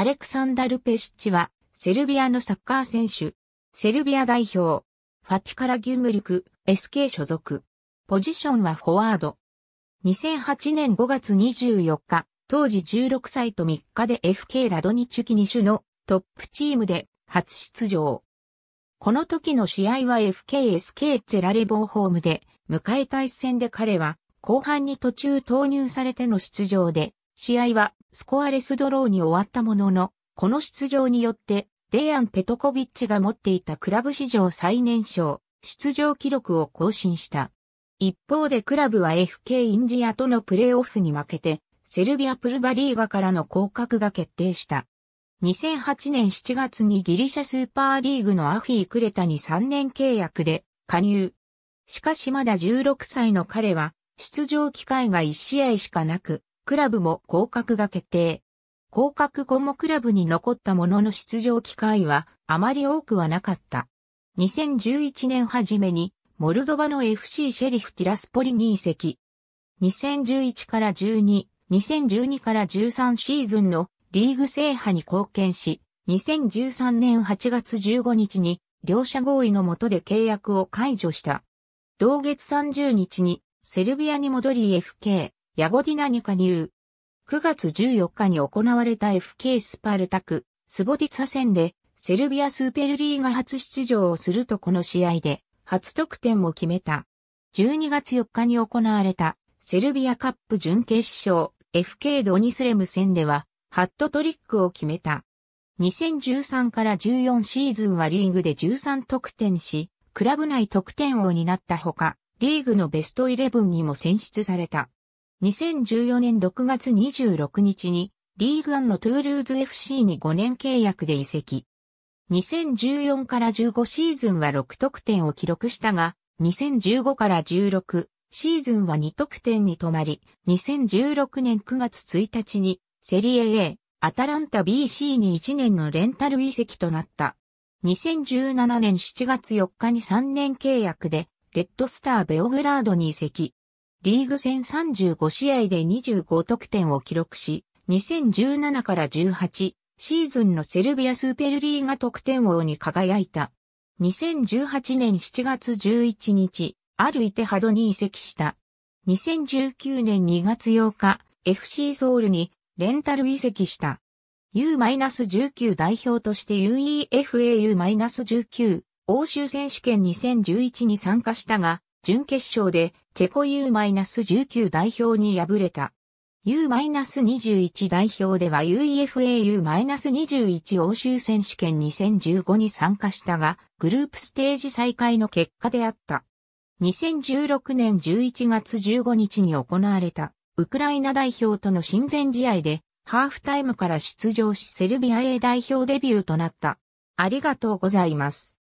アレクサンダル・ペシッチは、セルビアのサッカー選手、セルビア代表、ファティカラ・ギュムリク、SK 所属。ポジションはフォワード。2008年5月24日、当時16歳と3日で FK ラドニチュキシ種のトップチームで初出場。この時の試合は FKSK ゼラレボーホームで迎えた一戦で彼は後半に途中投入されての出場で試合はスコアレスドローに終わったものの、この出場によって、デイアン・ペトコビッチが持っていたクラブ史上最年少、出場記録を更新した。一方でクラブは FK インジアとのプレーオフに負けて、セルビア・プルバリーガからの降格が決定した。2008年7月にギリシャスーパーリーグのアフィー・クレタに3年契約で加入。しかしまだ16歳の彼は出場機会が1試合しかなく、クラブも降格が決定。降格後もクラブに残ったものの出場機会はあまり多くはなかった。2011年初めにモルドバの FC シェリフティラスポリに移籍。2011から12、2012から13シーズンのリーグ制覇に貢献し、2013年8月15日に両者合意のもとで契約を解除した。同月30日にセルビアに戻り FK ヤゴディナに加入。9月14日に行われた FK スパルタク、スボディツァ戦で、セルビアスーペルリーガ初出場をするとこの試合で、初得点を決めた。12月4日に行われた、セルビアカップ準決勝、FK ドニスレム戦では、ハットトリックを決めた。2013から14シーズンはリーグで13得点し、クラブ内得点王になったほか、リーグのベストイレブンにも選出された。2014年6月26日にリーグアンのトゥールーズ FC に5年契約で移籍。2014から15シーズンは6得点を記録したが、2015から16シーズンは2得点に止まり、2016年9月1日にセリエ A、アタランタ BC に1年のレンタル移籍となった。2017年7月4日に3年契約で、レッドスターベオグラードに移籍。リーグ戦35試合で25得点を記録し、2017から18シーズンのセルビアスーペルリーガ得点王に輝いた。2018年7月11日、アルイテハドに移籍した。2019年2月8日、FC ソウルにレンタル移籍した。U-19 代表として UEFAU-19 欧州選手権2011に参加したが、準決勝でチェコ U-19 代表に敗れた。U-21 代表では UEFAU-21 欧州選手権2015に参加したが、グループステージ再開の結果であった。2016年11月15日に行われた、ウクライナ代表との親善試合で、ハーフタイムから出場しセルビア A 代表デビューとなった。ありがとうございます。